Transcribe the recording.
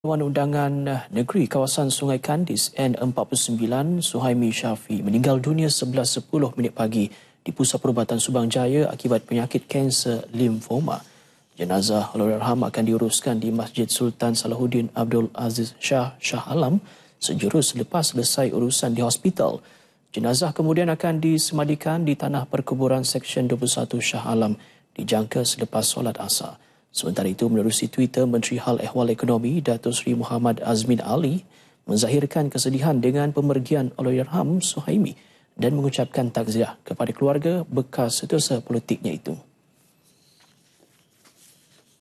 Dewan Undangan eh, Negeri Kawasan Sungai Kandis N49 Suhaimi Syafi meninggal dunia 11.10 minit pagi di Pusat Perubatan Subang Jaya akibat penyakit kanser limfoma. Jenazah Ham akan diuruskan di Masjid Sultan Salahuddin Abdul Aziz Shah Shah Alam sejurus selepas selesai urusan di hospital. Jenazah kemudian akan disemadikan di Tanah Perkuburan Seksyen 21 Shah Alam dijangka selepas solat asar. Sementara itu, menerusi Twitter Menteri Hal Ehwal Ekonomi, Datuk Seri Muhammad Azmin Ali, menzahirkan kesedihan dengan pemergian Allahyarham Suhaimi dan mengucapkan takziah kepada keluarga bekas setiausaha politiknya itu.